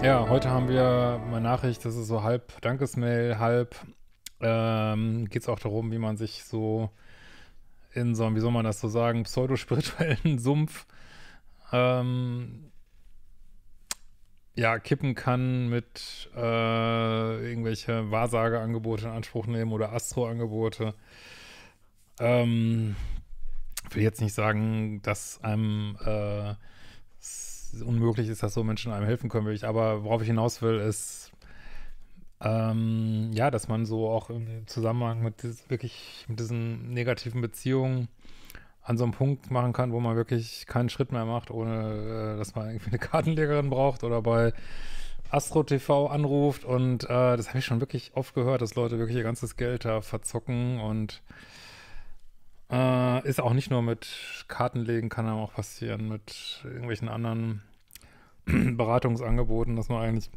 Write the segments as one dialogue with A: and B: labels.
A: Ja, heute haben wir mal Nachricht, das ist so halb Dankesmail, halb ähm, geht es auch darum, wie man sich so in so einem, wie soll man das so sagen, pseudospirituellen Sumpf ähm, ja, kippen kann mit äh, irgendwelche Wahrsageangebote in Anspruch nehmen oder Astroangebote. Ähm, ich will jetzt nicht sagen, dass einem äh, unmöglich ist, dass so Menschen einem helfen können. Ich, aber worauf ich hinaus will, ist, ähm, ja, dass man so auch im Zusammenhang mit dieses, wirklich mit diesen negativen Beziehungen an so einem Punkt machen kann, wo man wirklich keinen Schritt mehr macht, ohne äh, dass man irgendwie eine Kartenlegerin braucht oder bei Astro TV anruft und äh, das habe ich schon wirklich oft gehört, dass Leute wirklich ihr ganzes Geld da verzocken und äh, ist auch nicht nur mit Kartenlegen, kann einem auch passieren, mit irgendwelchen anderen Beratungsangeboten, dass man eigentlich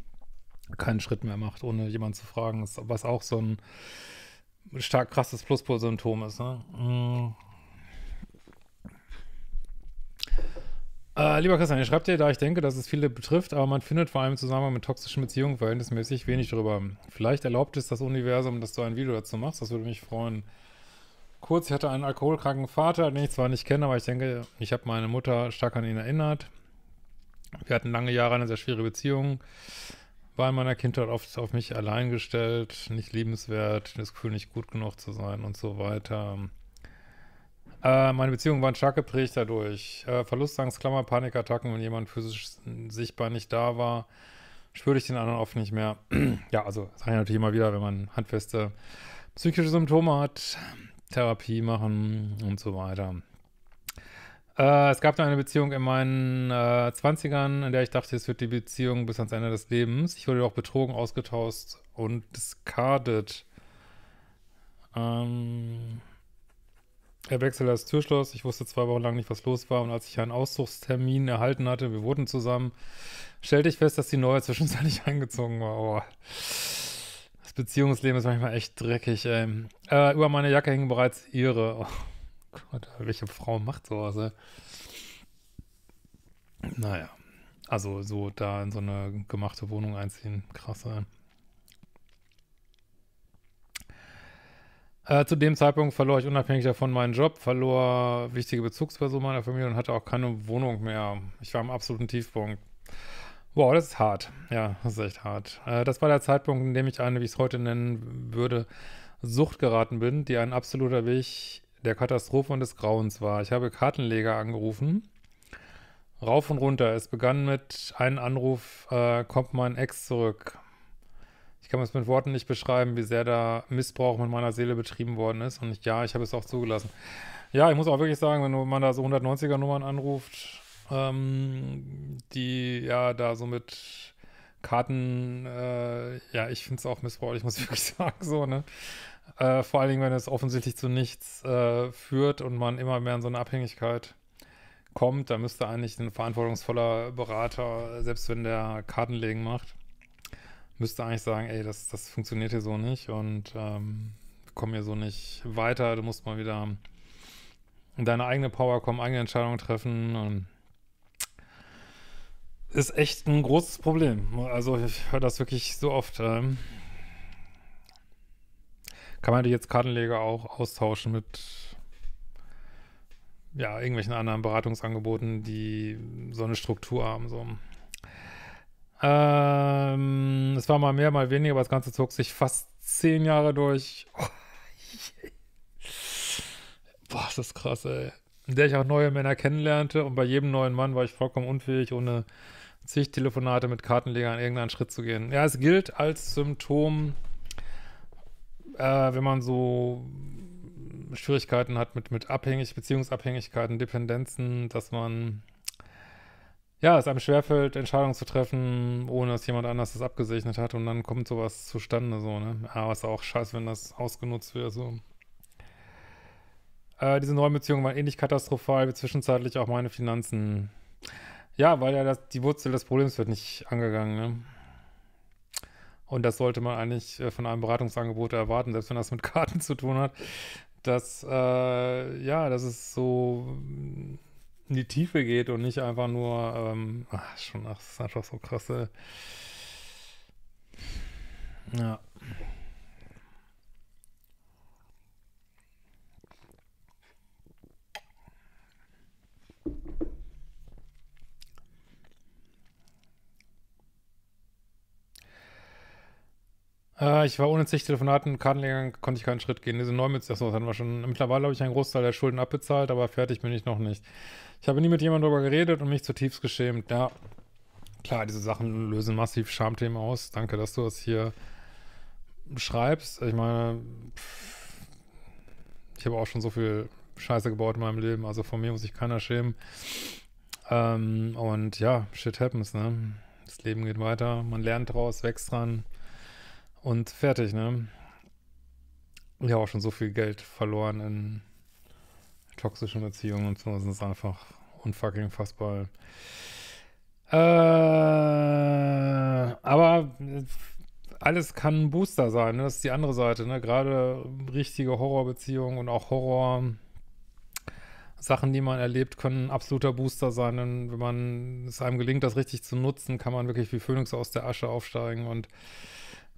A: keinen Schritt mehr macht, ohne jemanden zu fragen, was auch so ein stark krasses Pluspol-Symptom ist. Ne? Mhm. Äh, lieber Christian, ich schreibe dir, da ich denke, dass es viele betrifft, aber man findet vor allem im Zusammenhang mit toxischen Beziehungen verhältnismäßig wenig darüber. Vielleicht erlaubt es das Universum, dass du ein Video dazu machst, das würde mich freuen. Kurz, ich hatte einen alkoholkranken Vater, den ich zwar nicht kenne, aber ich denke, ich habe meine Mutter stark an ihn erinnert. Wir hatten lange Jahre eine sehr schwere Beziehung. War in meiner Kindheit oft auf mich allein gestellt, nicht liebenswert, das Gefühl, nicht gut genug zu sein und so weiter. Äh, meine Beziehungen waren stark geprägt dadurch. Äh, Verlustangst, Klammer, Panikattacken, wenn jemand physisch sichtbar nicht da war, spürte ich den anderen oft nicht mehr. ja, also, das sage ich natürlich immer wieder, wenn man handfeste psychische Symptome hat. Therapie machen und so weiter. Äh, es gab da eine Beziehung in meinen äh, 20ern, in der ich dachte, es wird die Beziehung bis ans Ende des Lebens. Ich wurde auch betrogen, ausgetauscht und discarded. Ähm, er wechselte das Türschloss. Ich wusste zwei Wochen lang nicht, was los war. Und als ich einen Aussuchstermin erhalten hatte, wir wurden zusammen, stellte ich fest, dass die Neue zwischenzeitlich eingezogen war. Oh. Das Beziehungsleben ist manchmal echt dreckig, ey. Ähm. Äh, über meine Jacke hängen bereits ihre. Oh Gott, welche Frau macht sowas, ey? Ne? Naja. Also, so da in so eine gemachte Wohnung einziehen, krass, ey. Ne? Äh, zu dem Zeitpunkt verlor ich unabhängig davon meinen Job, verlor wichtige Bezugspersonen meiner Familie und hatte auch keine Wohnung mehr. Ich war am absoluten Tiefpunkt. Wow, das ist hart. Ja, das ist echt hart. Äh, das war der Zeitpunkt, in dem ich eine, wie ich es heute nennen würde, Sucht geraten bin, die ein absoluter Weg der Katastrophe und des Grauens war. Ich habe Kartenleger angerufen. Rauf und runter. Es begann mit einem Anruf, äh, kommt mein Ex zurück. Ich kann es mit Worten nicht beschreiben, wie sehr da Missbrauch mit meiner Seele betrieben worden ist. Und ich, ja, ich habe es auch zugelassen. Ja, ich muss auch wirklich sagen, wenn man da so 190er-Nummern anruft, ähm, die ja da so mit Karten, äh, ja, ich finde es auch missbräuchlich, muss ich wirklich sagen, so, ne? Äh, vor allen Dingen, wenn es offensichtlich zu nichts äh, führt und man immer mehr in so eine Abhängigkeit kommt, da müsste eigentlich ein verantwortungsvoller Berater, selbst wenn der Kartenlegen macht, müsste eigentlich sagen, ey, das, das funktioniert hier so nicht und ähm, wir hier so nicht weiter, du musst mal wieder in deine eigene Power kommen, eigene Entscheidungen treffen und ist echt ein großes Problem. Also ich höre das wirklich so oft. Ähm, kann man die jetzt Kartenleger auch austauschen mit ja, irgendwelchen anderen Beratungsangeboten, die so eine Struktur haben. So. Ähm, es war mal mehr, mal weniger, aber das Ganze zog sich fast zehn Jahre durch. Oh, Boah, ist krass, ey. In der ich auch neue Männer kennenlernte und bei jedem neuen Mann war ich vollkommen unfähig, ohne zig Telefonate mit Kartenlegern irgendeinen Schritt zu gehen. Ja, es gilt als Symptom, äh, wenn man so Schwierigkeiten hat mit, mit Abhängig, Beziehungsabhängigkeiten, Dependenzen, dass man ja, es einem schwerfällt, Entscheidungen zu treffen, ohne dass jemand anders das abgesegnet hat und dann kommt sowas zustande, so, ne? Ja, ist auch scheiße, wenn das ausgenutzt wird, so. Äh, diese neuen Beziehungen waren ähnlich eh katastrophal wie zwischenzeitlich auch meine Finanzen. Ja, weil ja das, die Wurzel des Problems wird nicht angegangen. Ne? Und das sollte man eigentlich äh, von einem Beratungsangebot erwarten, selbst wenn das mit Karten zu tun hat. Dass, äh, ja, dass es so in die Tiefe geht und nicht einfach nur, ähm, ach, schon, ach, das ist einfach so krasse. Ja. Äh, ich war ohne zig Telefonaten, Kartenlegern konnte ich keinen Schritt gehen. Diese Neumütze, das hatten wir schon. Mittlerweile habe ich einen Großteil der Schulden abbezahlt, aber fertig bin ich noch nicht. Ich habe nie mit jemandem darüber geredet und mich zutiefst geschämt. Ja, klar, diese Sachen lösen massiv Schamthemen aus. Danke, dass du das hier schreibst. Ich meine, ich habe auch schon so viel Scheiße gebaut in meinem Leben, also von mir muss sich keiner schämen. Ähm, und ja, shit happens, ne? Das Leben geht weiter, man lernt draus, wächst dran. Und fertig, ne? Ich habe auch schon so viel Geld verloren in toxischen Beziehungen und so. Das ist einfach unfucking fassbar. Äh, aber alles kann ein Booster sein. Ne? Das ist die andere Seite. Ne? Gerade richtige Horrorbeziehungen und auch Horror. Sachen, die man erlebt, können ein absoluter Booster sein. Denn wenn man es einem gelingt, das richtig zu nutzen, kann man wirklich wie Phönix aus der Asche aufsteigen und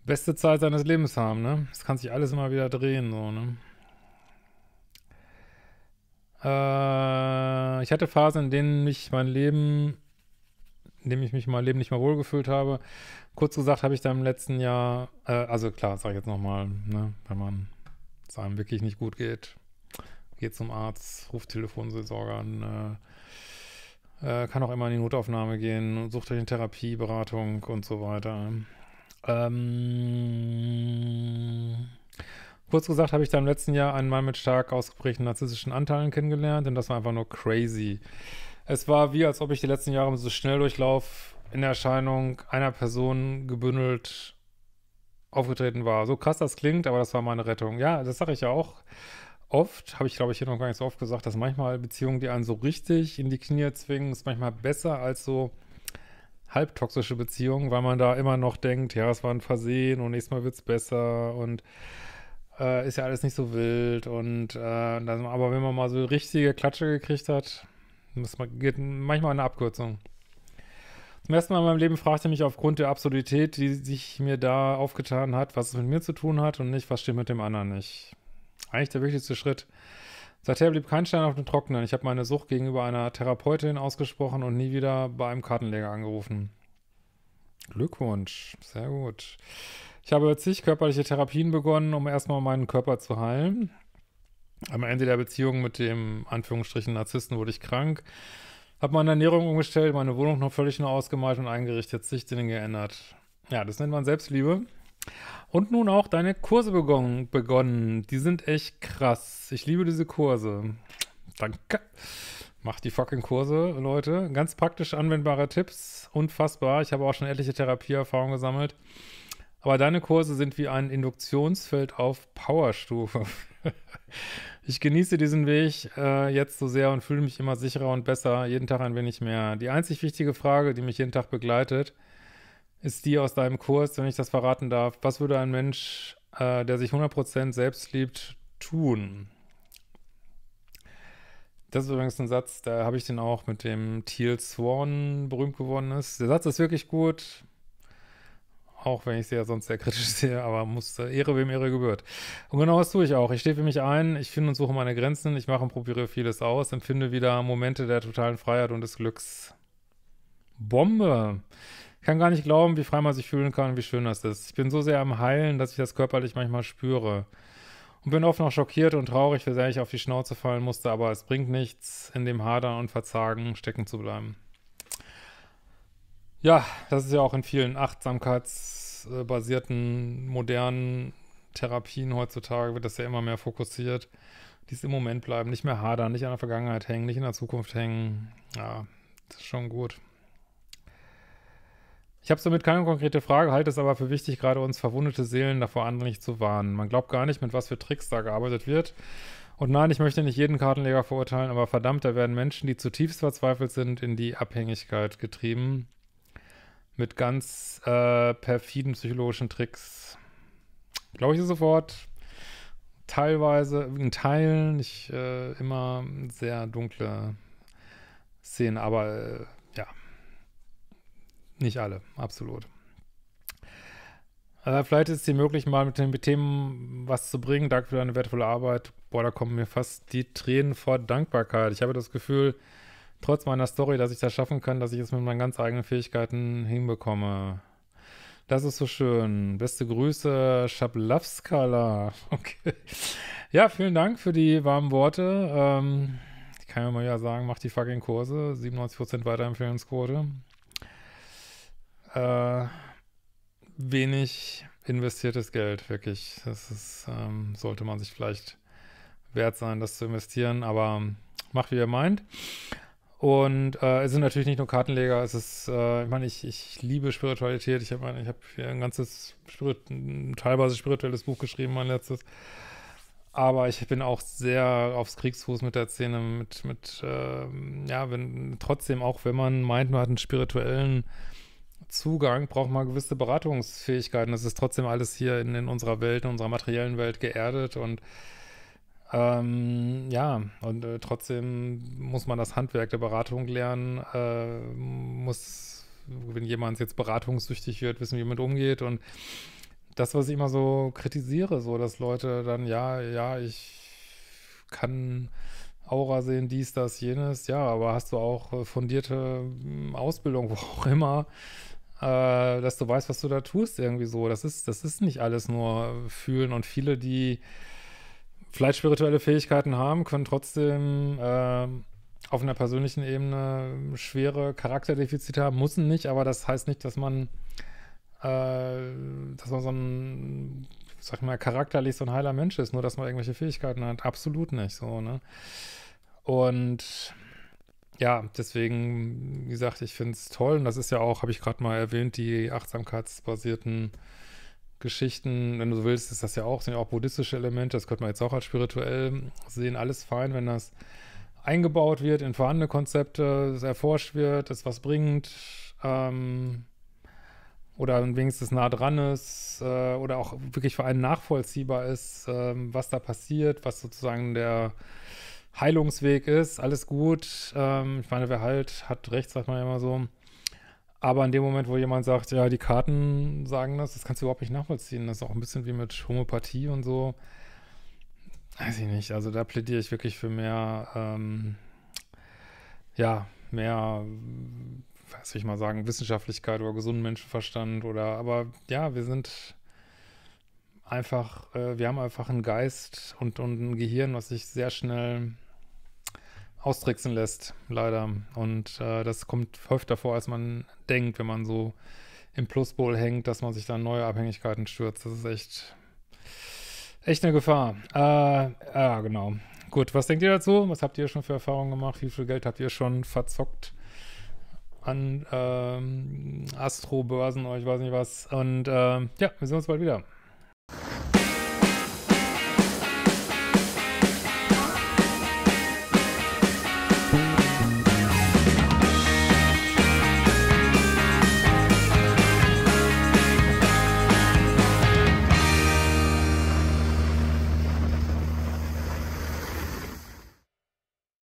A: beste Zeit seines Lebens haben, ne? Es kann sich alles immer wieder drehen, so, ne? Äh, ich hatte Phasen, in denen mich mein Leben, in dem ich mich mein Leben nicht mehr wohlgefühlt habe. Kurz gesagt habe ich da im letzten Jahr, äh, also klar, sage ich jetzt nochmal, ne? Wenn man es einem wirklich nicht gut geht, geht zum Arzt, ruft Telefonseelsorger an, äh, äh kann auch immer in die Notaufnahme gehen, sucht euch eine Therapieberatung und so weiter. Ne? Ähm, kurz gesagt habe ich da im letzten Jahr einen Mann mit stark ausgeprägten narzisstischen Anteilen kennengelernt und das war einfach nur crazy. Es war wie, als ob ich die letzten Jahre mit so schnell durchlauf in Erscheinung einer Person gebündelt aufgetreten war. So krass das klingt, aber das war meine Rettung. Ja, das sage ich ja auch oft, habe ich glaube ich hier noch gar nicht so oft gesagt, dass manchmal Beziehungen, die einen so richtig in die Knie zwingen, ist manchmal besser als so halbtoxische Beziehung, weil man da immer noch denkt, ja, es war ein Versehen und nächstes Mal wird es besser und äh, ist ja alles nicht so wild und äh, dann, aber wenn man mal so richtige Klatsche gekriegt hat, muss man, geht manchmal eine Abkürzung. Zum ersten Mal in meinem Leben fragte ich mich aufgrund der Absurdität, die sich mir da aufgetan hat, was es mit mir zu tun hat und nicht, was stimmt mit dem anderen nicht. Eigentlich der wichtigste Schritt. Seither blieb kein Stein auf dem Trockenen. Ich habe meine Sucht gegenüber einer Therapeutin ausgesprochen und nie wieder bei einem Kartenleger angerufen. Glückwunsch, sehr gut. Ich habe zig körperliche Therapien begonnen, um erstmal meinen Körper zu heilen. Am Ende der Beziehung mit dem Anführungsstrichen Narzissten wurde ich krank, habe meine Ernährung umgestellt, meine Wohnung noch völlig neu ausgemalt und eingerichtet, Sichtsinne geändert. Ja, das nennt man Selbstliebe. Und nun auch deine Kurse begonnen, begonnen. Die sind echt krass. Ich liebe diese Kurse. Danke. Mach die fucking Kurse, Leute. Ganz praktisch anwendbare Tipps. Unfassbar. Ich habe auch schon etliche Therapieerfahrungen gesammelt. Aber deine Kurse sind wie ein Induktionsfeld auf Powerstufe. ich genieße diesen Weg äh, jetzt so sehr und fühle mich immer sicherer und besser, jeden Tag ein wenig mehr. Die einzig wichtige Frage, die mich jeden Tag begleitet, ist die aus deinem Kurs, wenn ich das verraten darf. Was würde ein Mensch, äh, der sich 100% selbst liebt, tun? Das ist übrigens ein Satz, da habe ich den auch mit dem Teal Swan berühmt geworden ist. Der Satz ist wirklich gut, auch wenn ich sie ja sonst sehr kritisch sehe, aber muss Ehre wem Ehre gebührt. Und genau das tue ich auch. Ich stehe für mich ein, ich finde und suche meine Grenzen, ich mache und probiere vieles aus, empfinde wieder Momente der totalen Freiheit und des Glücks. Bombe! Ich kann gar nicht glauben, wie frei man sich fühlen kann, und wie schön das ist. Ich bin so sehr am Heilen, dass ich das körperlich manchmal spüre. Und bin oft noch schockiert und traurig, wie sehr ich auf die Schnauze fallen musste, aber es bringt nichts, in dem Hadern und Verzagen stecken zu bleiben. Ja, das ist ja auch in vielen achtsamkeitsbasierten, modernen Therapien heutzutage wird das ja immer mehr fokussiert. Dies im Moment bleiben, nicht mehr hadern, nicht an der Vergangenheit hängen, nicht in der Zukunft hängen. Ja, das ist schon gut. Ich habe somit keine konkrete Frage, halte es aber für wichtig, gerade uns verwundete Seelen davor andere nicht zu warnen. Man glaubt gar nicht, mit was für Tricks da gearbeitet wird. Und nein, ich möchte nicht jeden Kartenleger verurteilen, aber verdammt, da werden Menschen, die zutiefst verzweifelt sind, in die Abhängigkeit getrieben. Mit ganz äh, perfiden psychologischen Tricks. Glaube ich sofort. Teilweise, in Teilen, nicht äh, immer sehr dunkle Szenen, aber äh, nicht alle, absolut. Äh, vielleicht ist es dir möglich, mal mit den Themen was zu bringen. Danke für deine wertvolle Arbeit. Boah, da kommen mir fast die Tränen vor Dankbarkeit. Ich habe das Gefühl, trotz meiner Story, dass ich das schaffen kann, dass ich es mit meinen ganz eigenen Fähigkeiten hinbekomme. Das ist so schön. Beste Grüße, Schablawskala. Okay. Ja, vielen Dank für die warmen Worte. Ähm, ich kann ja mal ja sagen, mach die fucking Kurse. 97% Weiterempfehlungsquote äh, wenig investiertes Geld, wirklich. Das ist, ähm, sollte man sich vielleicht wert sein, das zu investieren, aber ähm, macht, wie ihr meint. Und äh, es sind natürlich nicht nur Kartenleger, es ist, äh, ich meine, ich, ich liebe Spiritualität. Ich habe ich hab hier ein ganzes, Spirit, ein teilweise spirituelles Buch geschrieben, mein letztes. Aber ich bin auch sehr aufs Kriegsfuß mit der Szene, mit, mit äh, ja, wenn, trotzdem, auch wenn man meint, man hat einen spirituellen Zugang braucht man gewisse Beratungsfähigkeiten. Das ist trotzdem alles hier in, in unserer Welt, in unserer materiellen Welt geerdet und ähm, ja, und äh, trotzdem muss man das Handwerk der Beratung lernen, äh, muss, wenn jemand jetzt beratungssüchtig wird, wissen, wie man umgeht und das, was ich immer so kritisiere, so, dass Leute dann, ja, ja, ich kann Aura sehen, dies, das, jenes, ja, aber hast du auch fundierte hm, Ausbildung, wo auch immer, äh, dass du weißt, was du da tust, irgendwie so. Das ist, das ist nicht alles nur fühlen und viele, die vielleicht spirituelle Fähigkeiten haben, können trotzdem äh, auf einer persönlichen Ebene schwere Charakterdefizite haben, müssen nicht, aber das heißt nicht, dass man, äh, dass man so ein, sag ich mal, charakterlich so ein heiler Mensch ist, nur dass man irgendwelche Fähigkeiten hat. Absolut nicht so, ne? Und ja, deswegen, wie gesagt, ich finde es toll. Und das ist ja auch, habe ich gerade mal erwähnt, die achtsamkeitsbasierten Geschichten. Wenn du so willst, ist das ja auch, sind ja auch buddhistische Elemente. Das könnte man jetzt auch als spirituell sehen. Alles fein, wenn das eingebaut wird in vorhandene Konzepte, es erforscht wird, es was bringt. Ähm, oder wenigstens nah dran ist äh, oder auch wirklich für einen nachvollziehbar ist, ähm, was da passiert, was sozusagen der Heilungsweg ist, alles gut. Ähm, ich meine, wer halt, hat recht, sagt man ja immer so. Aber in dem Moment, wo jemand sagt, ja, die Karten sagen das, das kannst du überhaupt nicht nachvollziehen. Das ist auch ein bisschen wie mit Homöopathie und so. Weiß ich nicht. Also da plädiere ich wirklich für mehr, ähm, ja, mehr, was soll ich mal sagen, Wissenschaftlichkeit oder gesunden Menschenverstand oder, aber ja, wir sind einfach, äh, wir haben einfach einen Geist und, und ein Gehirn, was sich sehr schnell austricksen lässt, leider. Und äh, das kommt häufig davor, als man denkt, wenn man so im Pluspol hängt, dass man sich dann neue Abhängigkeiten stürzt. Das ist echt, echt eine Gefahr. Äh, ja, genau. Gut, was denkt ihr dazu? Was habt ihr schon für Erfahrungen gemacht? Wie viel Geld habt ihr schon verzockt an ähm, Astro-Börsen oder ich weiß nicht was? Und äh, ja, wir sehen uns bald wieder.